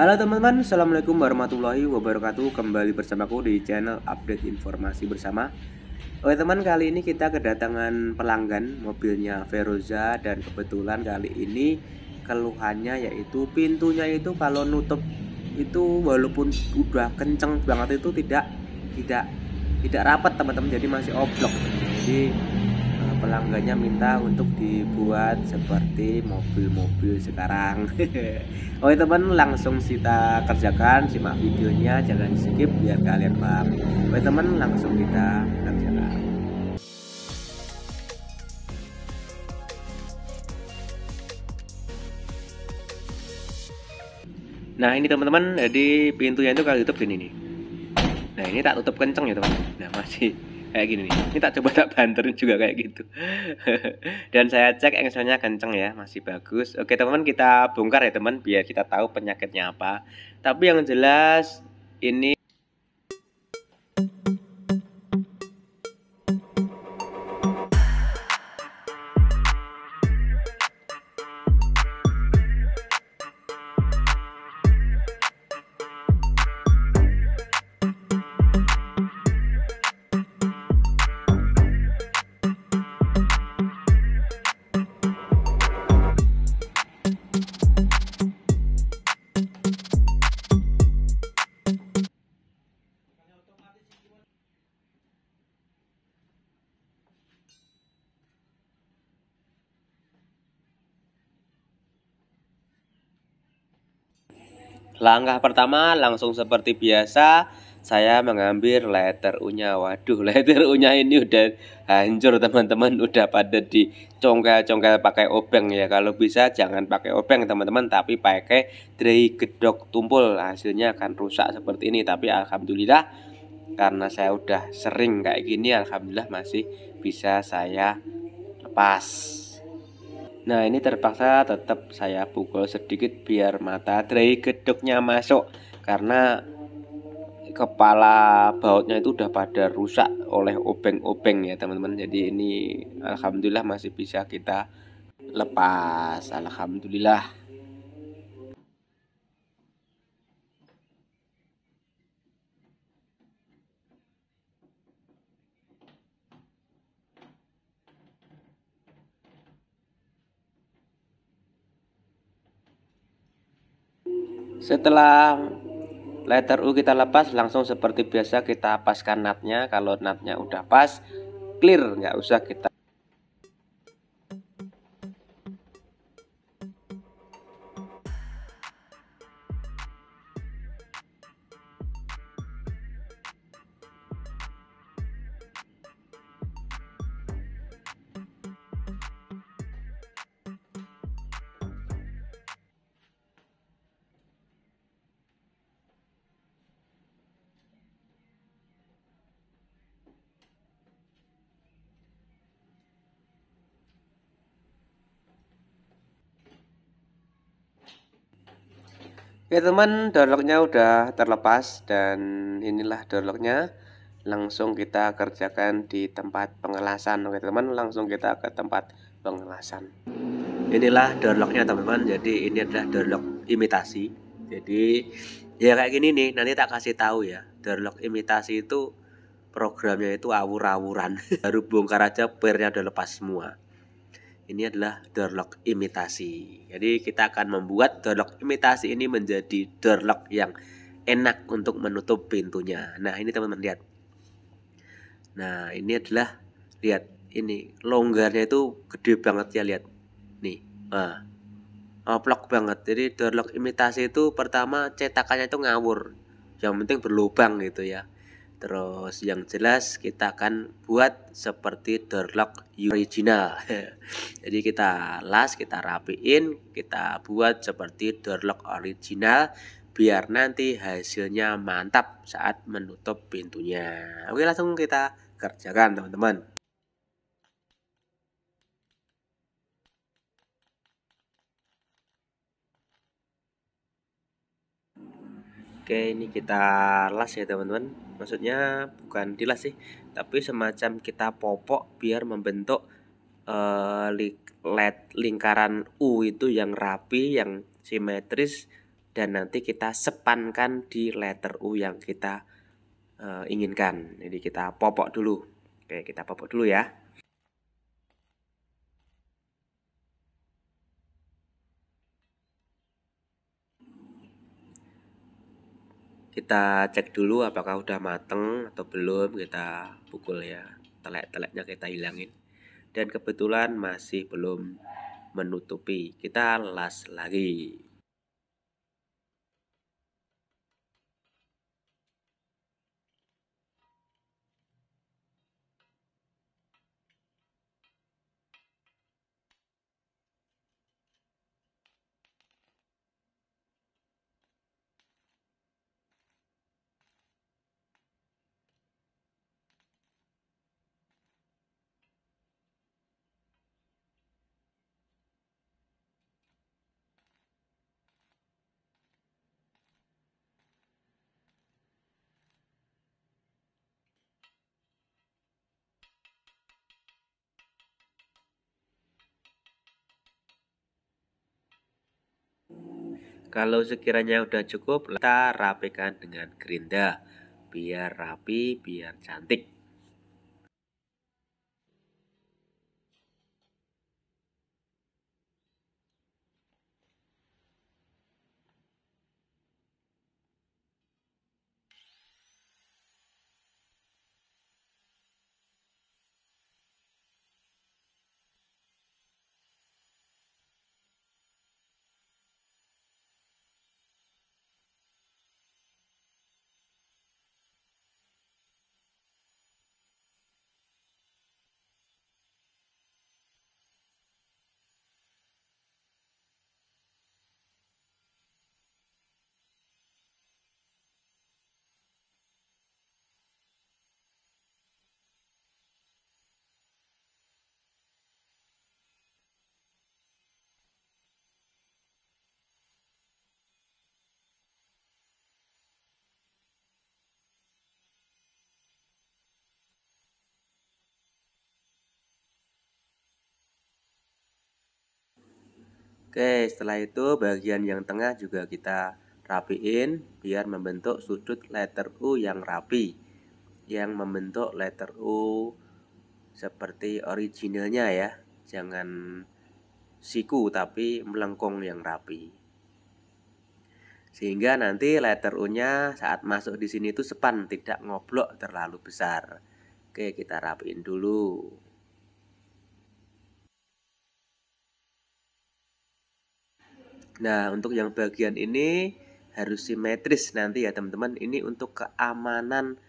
Halo teman-teman, Assalamualaikum warahmatullahi wabarakatuh Kembali bersamaku di channel update informasi bersama Oke teman, kali ini kita kedatangan pelanggan mobilnya Veroza Dan kebetulan kali ini keluhannya yaitu pintunya itu kalau nutup itu walaupun udah kenceng banget itu tidak tidak tidak rapat teman-teman jadi masih oblong jadi pelanggannya minta untuk dibuat seperti mobil-mobil sekarang oke teman langsung kita kerjakan simak videonya jangan skip biar kalian paham oke teman langsung kita kerjakan nah ini teman-teman jadi eh, pintunya itu kalau tutup gini nih nah ini tak tutup kenceng ya teman nah masih kayak gini nih ini tak coba tak banterin juga kayak gitu dan saya cek engselnya kenceng ya masih bagus oke teman teman kita bongkar ya teman biar kita tahu penyakitnya apa tapi yang jelas ini Langkah pertama langsung seperti biasa saya mengambil letter U-nya. Waduh, letter U-nya ini udah hancur teman-teman, udah pada dicongkel-congkel pakai obeng ya. Kalau bisa jangan pakai obeng teman-teman, tapi pakai dry gedok tumpul. Hasilnya akan rusak seperti ini, tapi alhamdulillah karena saya udah sering kayak gini, alhamdulillah masih bisa saya lepas. Nah ini terpaksa tetap saya pukul sedikit biar mata dry gedoknya masuk Karena kepala bautnya itu udah pada rusak oleh obeng-obeng ya teman-teman Jadi ini Alhamdulillah masih bisa kita lepas Alhamdulillah Setelah letter U kita lepas langsung seperti biasa kita paskan natnya. Kalau natnya udah pas, clear nggak usah kita Oke teman, door udah terlepas dan inilah door Langsung kita kerjakan di tempat pengelasan Oke teman, langsung kita ke tempat pengelasan Inilah door teman-teman, jadi ini adalah door imitasi Jadi ya kayak gini nih, nanti tak kasih tahu ya Door imitasi itu programnya itu awur-awuran Baru bongkar aja pernya udah lepas semua ini adalah door lock imitasi. Jadi kita akan membuat door lock imitasi ini menjadi door lock yang enak untuk menutup pintunya. Nah, ini teman-teman lihat. Nah, ini adalah lihat ini longgarnya itu gede banget ya lihat. Nih. Ah, oplok banget. Jadi door lock imitasi itu pertama cetakannya itu ngawur. Yang penting berlubang gitu ya. Terus yang jelas kita akan buat seperti door lock original. Jadi kita las, kita rapiin, kita buat seperti door lock original biar nanti hasilnya mantap saat menutup pintunya. Oke, langsung kita kerjakan teman-teman. Oke, ini kita las ya teman-teman. Maksudnya bukan dilas sih, tapi semacam kita popok biar membentuk uh, led lingkaran U itu yang rapi, yang simetris dan nanti kita sepankan di letter U yang kita uh, inginkan. Jadi kita popok dulu. Oke, kita popok dulu ya. kita cek dulu apakah udah mateng atau belum kita pukul ya telek-teleknya kita hilangin dan kebetulan masih belum menutupi kita las lagi Kalau sekiranya udah cukup, kita rapikan dengan gerinda biar rapi, biar cantik. Oke, setelah itu bagian yang tengah juga kita rapiin biar membentuk sudut letter U yang rapi yang membentuk letter U seperti originalnya ya jangan siku tapi melengkung yang rapi sehingga nanti letter U nya saat masuk di sini itu sepan tidak ngoblok terlalu besar Oke kita rapiin dulu Nah, untuk yang bagian ini harus simetris nanti ya teman-teman. Ini untuk keamanan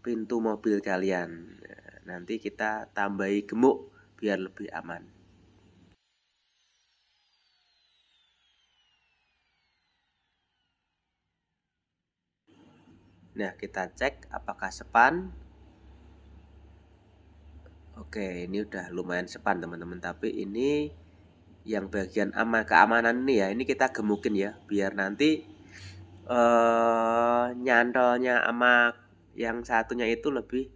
pintu mobil kalian. Nanti kita tambahi gemuk biar lebih aman. Nah, kita cek apakah sepan. Oke, ini udah lumayan sepan teman-teman, tapi ini yang bagian aman keamanan ini ya ini kita gemukin ya biar nanti uh, nyantolnya sama yang satunya itu lebih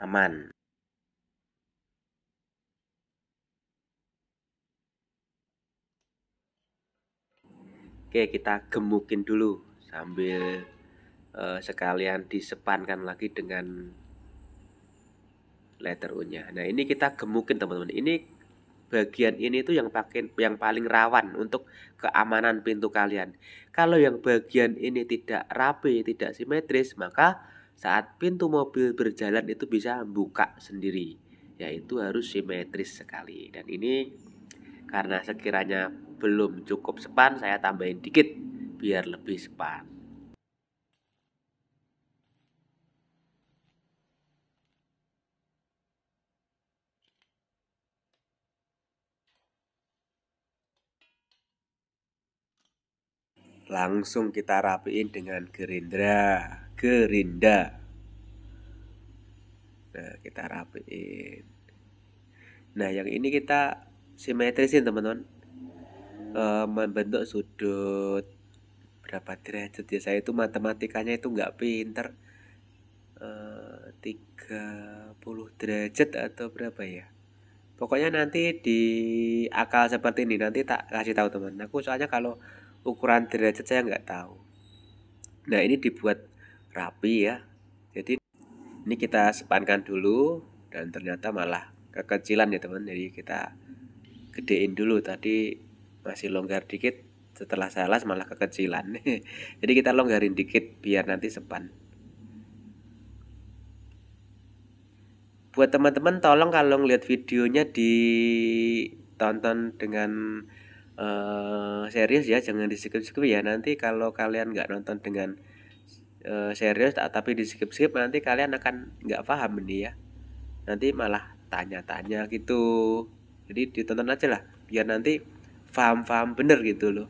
aman Oke kita gemukin dulu sambil uh, sekalian disepankan lagi dengan letter U nya Nah ini kita gemukin teman-teman ini bagian ini tuh yang paling yang paling rawan untuk keamanan pintu kalian. Kalau yang bagian ini tidak rapi, tidak simetris, maka saat pintu mobil berjalan itu bisa buka sendiri. Yaitu harus simetris sekali. Dan ini karena sekiranya belum cukup sepan, saya tambahin dikit biar lebih sepan. langsung kita rapiin dengan gerindra gerinda nah kita rapiin nah yang ini kita simetrisin teman-teman e, membentuk sudut berapa derajat ya saya itu matematikanya itu nggak pinter e, eh, 30 derajat atau berapa ya pokoknya nanti di akal seperti ini nanti tak kasih tahu teman aku soalnya kalau ukuran derajat saya nggak tahu nah ini dibuat rapi ya jadi ini kita sepankan dulu dan ternyata malah kekecilan ya teman jadi kita gedein dulu tadi masih longgar dikit setelah saya las malah kekecilan jadi kita longgarin dikit biar nanti sepan buat teman-teman tolong kalau ngeliat videonya ditonton dengan uh, serius ya jangan di skip skip ya nanti kalau kalian nggak nonton dengan uh, serius tapi di skip skip nanti kalian akan nggak paham ini ya nanti malah tanya-tanya gitu jadi ditonton aja lah biar nanti paham-paham bener gitu loh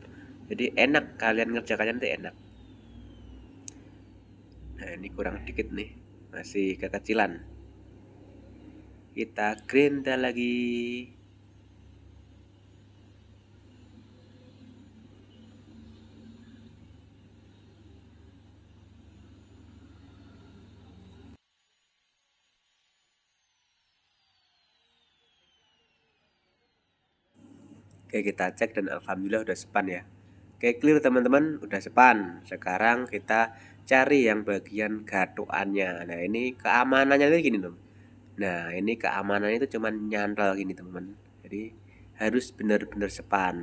jadi enak kalian ngerjakannya nanti enak nah ini kurang dikit nih masih kekecilan kita grinda lagi Oke kita cek dan alhamdulillah udah sepan ya Oke clear teman-teman udah sepan Sekarang kita cari yang bagian gatoannya Nah ini keamanannya itu gini dong. Nah ini keamanannya itu cuman nyantol gini teman Jadi harus benar-benar sepan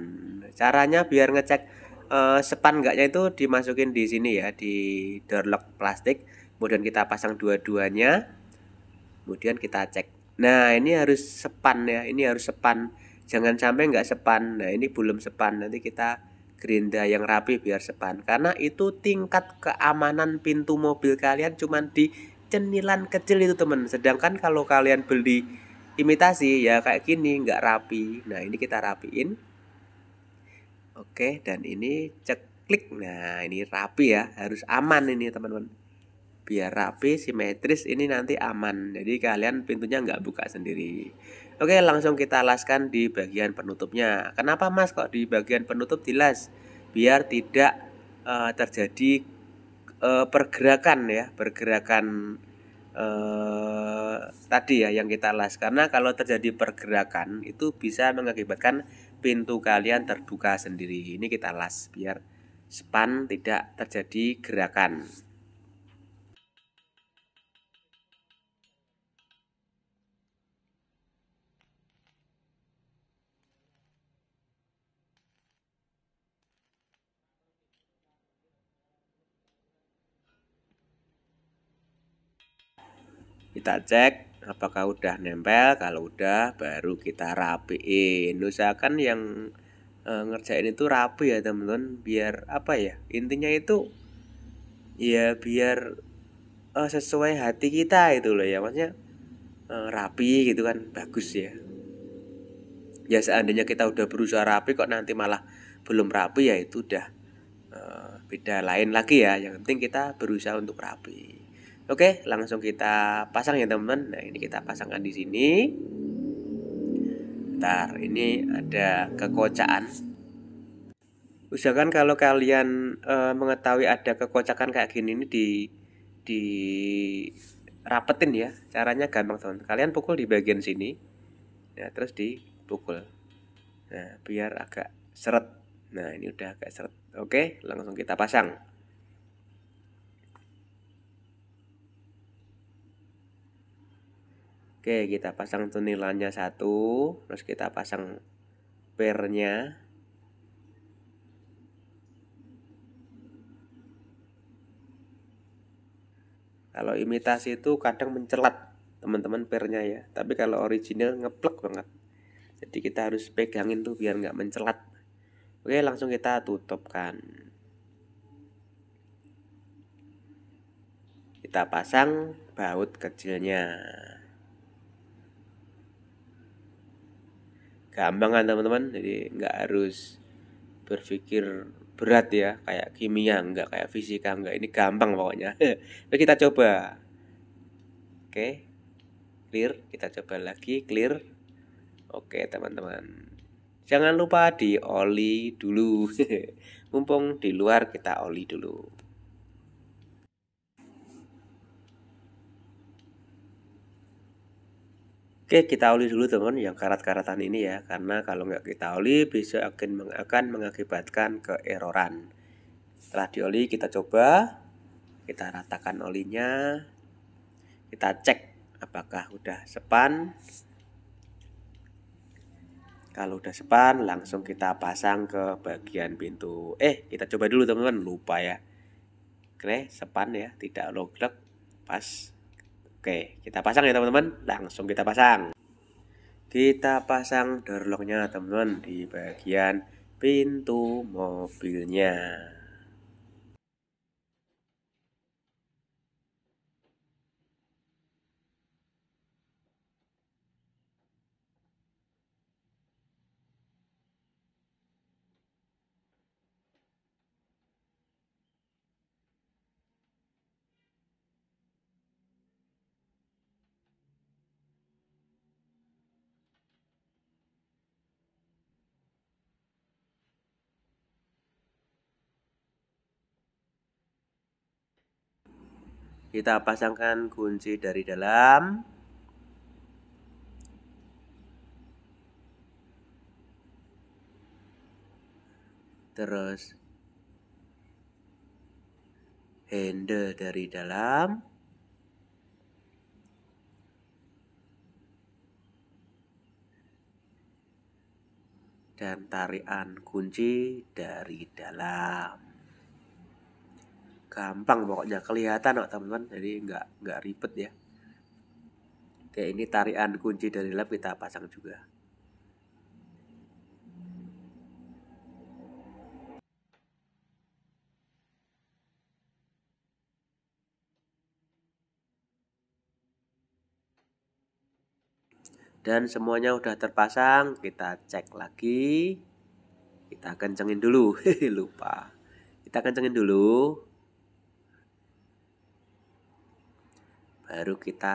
Caranya biar ngecek uh, sepan enggaknya itu dimasukin di sini ya Di door lock plastik Kemudian kita pasang dua-duanya Kemudian kita cek Nah ini harus sepan ya Ini harus sepan jangan sampai nggak sepan nah ini belum sepan nanti kita gerinda yang rapi biar sepan karena itu tingkat keamanan pintu mobil kalian cuma di cenilan kecil itu temen sedangkan kalau kalian beli imitasi ya kayak gini nggak rapi nah ini kita rapiin oke dan ini cek klik nah ini rapi ya harus aman ini teman-teman biar rapi simetris ini nanti aman jadi kalian pintunya nggak buka sendiri oke langsung kita laskan di bagian penutupnya kenapa mas kok di bagian penutup dilas biar tidak uh, terjadi uh, pergerakan ya pergerakan uh, tadi ya yang kita las karena kalau terjadi pergerakan itu bisa mengakibatkan pintu kalian terbuka sendiri ini kita las biar span tidak terjadi gerakan Kita cek apakah udah nempel, kalau udah baru kita rapiin. Usahakan yang e, ngerjain itu rapi ya teman-teman, biar apa ya? Intinya itu ya biar e, sesuai hati kita itu loh ya, maksudnya e, rapi gitu kan bagus ya. Ya seandainya kita udah berusaha rapi kok nanti malah belum rapi ya itu udah beda lain lagi ya yang penting kita berusaha untuk rapi Oke, langsung kita pasang ya teman-teman. Nah, ini kita pasangkan di sini. Bentar, ini ada kekocakan. Usahakan kalau kalian e, mengetahui ada kekocakan kayak gini ini di di rapetin ya. Caranya gampang, teman. Kalian pukul di bagian sini. ya terus dipukul. Nah, biar agak seret. Nah, ini udah agak seret. Oke, langsung kita pasang. Oke, kita pasang tunilannya satu, terus kita pasang pernya. Kalau imitasi itu kadang mencelat teman-teman pernya ya, tapi kalau original ngeplek banget. Jadi kita harus pegangin tuh biar nggak mencelat. Oke, langsung kita tutupkan. Kita pasang baut kecilnya. gampang kan teman-teman jadi nggak harus berpikir berat ya kayak kimia nggak kayak fisika nggak ini gampang pokoknya Lalu kita coba oke clear kita coba lagi clear oke teman-teman jangan lupa di oli dulu mumpung di luar kita oli dulu Oke, kita oli dulu teman yang karat-karatan ini ya, karena kalau nggak kita oli bisa akan, akan mengakibatkan keeroran. Setelah dioli kita coba, kita ratakan olinya, kita cek apakah udah sepan. Kalau udah sepan, langsung kita pasang ke bagian pintu. Eh, kita coba dulu teman-teman, lupa ya. Oke, sepan ya, tidak loglek, pas Oke, kita pasang ya teman-teman. Langsung kita pasang. Kita pasang door locknya teman-teman di bagian pintu mobilnya. Kita pasangkan kunci dari dalam. Terus handle dari dalam. dan tarian kunci dari dalam gampang pokoknya kelihatan kok teman-teman jadi nggak nggak ribet ya oke ini tarian kunci dari lab kita pasang juga dan semuanya udah terpasang kita cek lagi kita kencengin dulu lupa kita kencengin dulu baru kita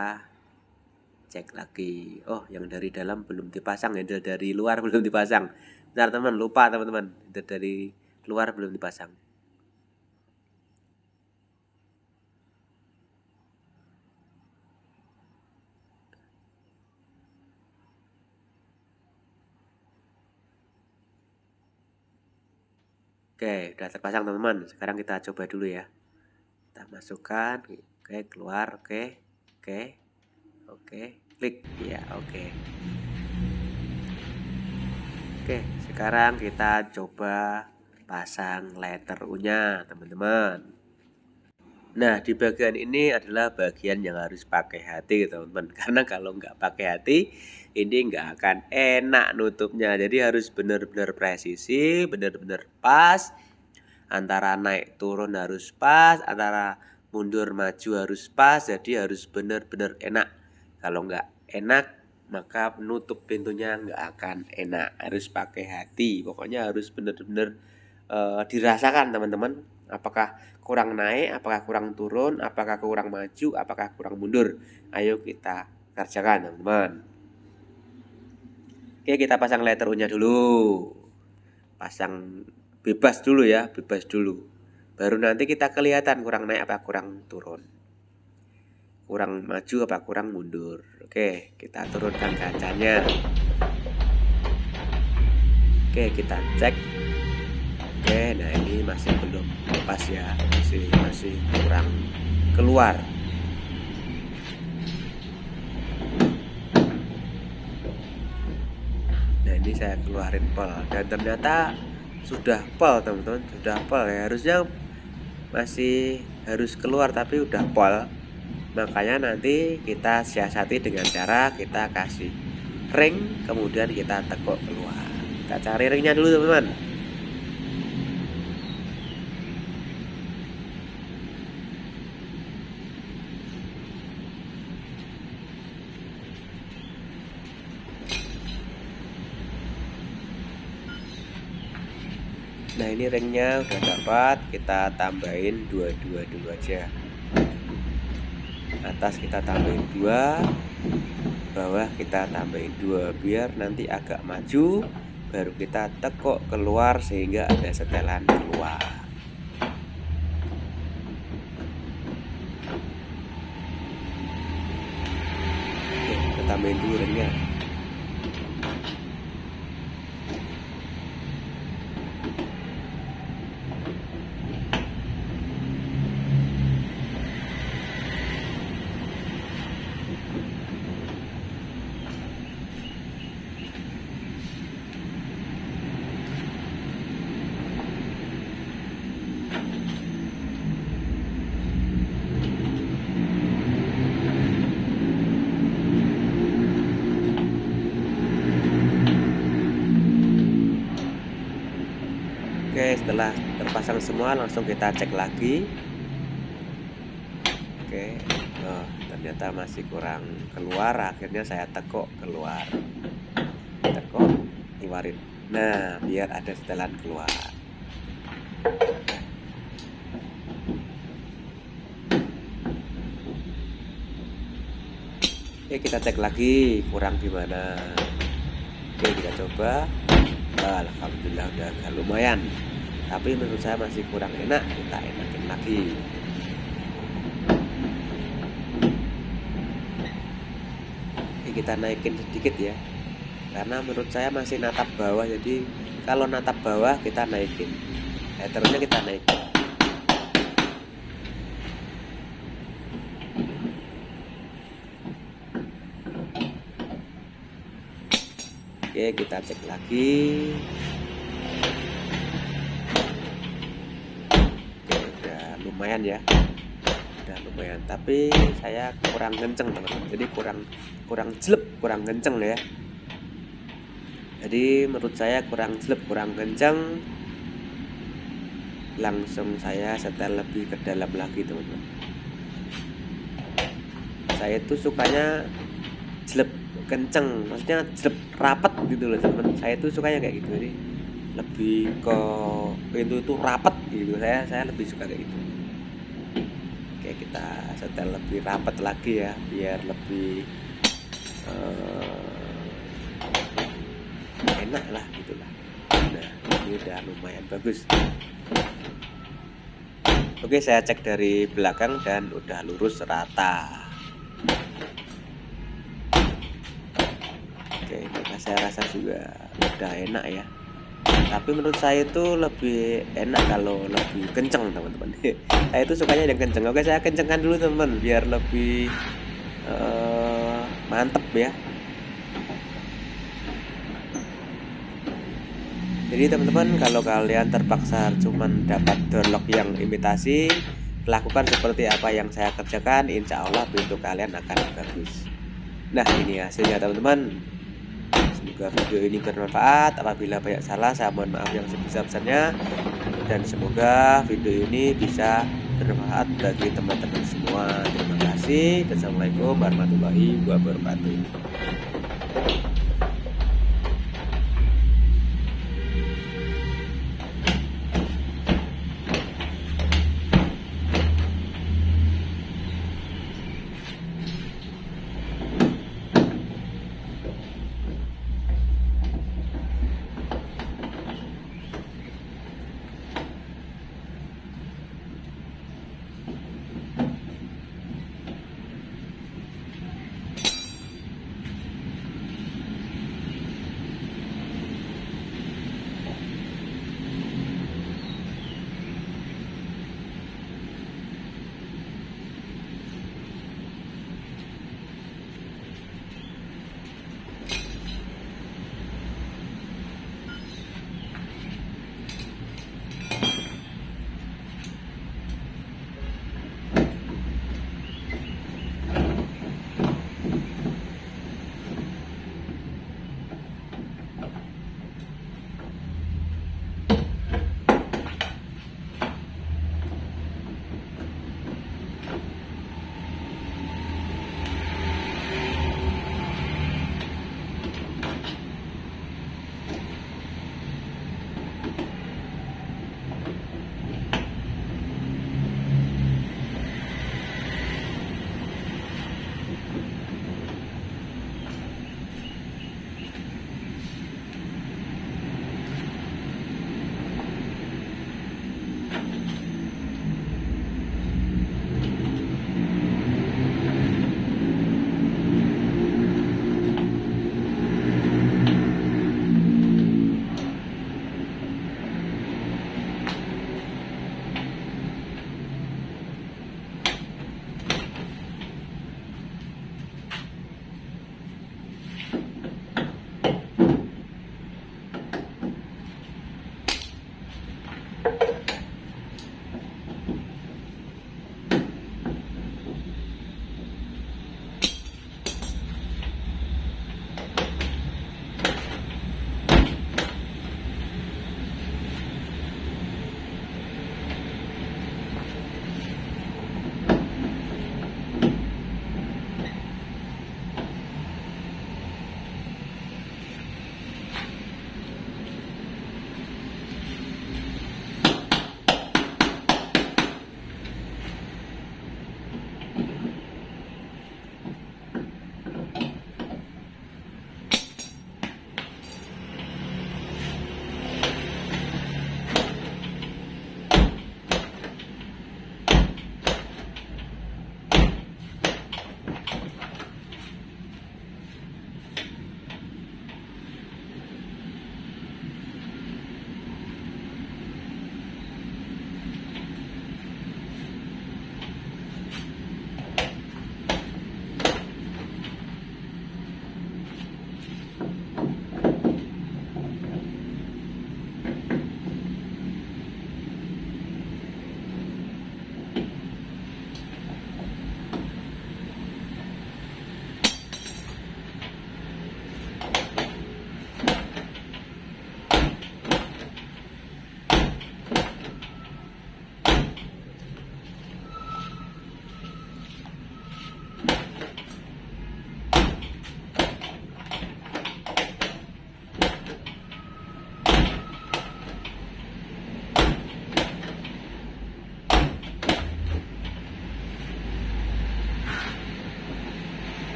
cek lagi oh yang dari dalam belum dipasang ya dari luar belum dipasang bentar teman lupa teman-teman dari luar belum dipasang Oke, udah terpasang teman-teman. Sekarang kita coba dulu ya. Kita masukkan, oke, keluar, oke okay. oke okay. klik ya oke okay. oke sekarang kita coba pasang letter U nya teman-teman Nah, di bagian ini adalah bagian yang harus pakai hati, teman-teman. Karena kalau nggak pakai hati, ini nggak akan enak nutupnya. Jadi harus benar-benar presisi, benar-benar pas. Antara naik turun harus pas, antara mundur maju harus pas jadi harus benar-benar enak kalau nggak enak maka penutup pintunya nggak akan enak harus pakai hati pokoknya harus benar-benar e, dirasakan teman-teman apakah kurang naik apakah kurang turun apakah kurang maju apakah kurang mundur ayo kita kerjakan teman-teman oke kita pasang letter U nya dulu pasang bebas dulu ya bebas dulu Baru nanti kita kelihatan kurang naik apa kurang turun. Kurang maju apa kurang mundur. Oke, kita turunkan kacanya. Oke, kita cek. Oke, nah ini masih belum lepas ya. Masih masih kurang keluar. Nah, ini saya keluarin pel dan ternyata sudah pel teman-teman, sudah pel ya. Harusnya masih harus keluar tapi udah pol makanya nanti kita siasati dengan cara kita kasih ring kemudian kita tekuk keluar kita cari ringnya dulu teman-teman ini ringnya udah dapat kita tambahin dua-dua dulu aja atas kita tambahin dua bawah kita tambahin dua biar nanti agak maju baru kita tekuk keluar sehingga ada setelan keluar Oke, kita tambahin dulu ringnya semua langsung kita cek lagi oke oh, ternyata masih kurang keluar akhirnya saya tekuk keluar tekuk keluarin nah biar ada setelan keluar Oke kita cek lagi kurang gimana Oke kita coba Alhamdulillah udah lumayan tapi menurut saya masih kurang enak kita enakin lagi ini kita naikin sedikit ya karena menurut saya masih natap bawah jadi kalau natap bawah kita naikin letternya kita naikin Oke, kita cek lagi. lumayan ya udah lumayan tapi saya kurang kenceng teman-teman jadi kurang kurang jelek kurang kenceng ya jadi menurut saya kurang jelek kurang kenceng langsung saya setel lebih ke dalam lagi teman-teman saya itu sukanya jelek kenceng maksudnya jelek rapat gitu loh teman saya itu sukanya kayak gitu jadi lebih ke pintu itu rapat gitu saya saya lebih suka kayak gitu Oke kita setel lebih rapat lagi ya biar lebih uh, enak lah gitulah nah ini udah lumayan bagus oke saya cek dari belakang dan udah lurus rata oke ini saya rasa juga udah enak ya tapi menurut saya itu lebih enak kalau lebih kenceng teman-teman saya itu sukanya yang kenceng oke saya kencengkan dulu teman biar lebih uh, mantep ya jadi teman-teman kalau kalian terpaksa cuman dapat lock yang imitasi lakukan seperti apa yang saya kerjakan insya Allah pintu kalian akan bagus nah ini hasilnya teman-teman Semoga video ini bermanfaat. Apabila banyak salah, saya mohon maaf yang sebesar-besarnya. Dan semoga video ini bisa bermanfaat bagi teman-teman semua. Terima kasih. Assalamualaikum warahmatullahi wabarakatuh.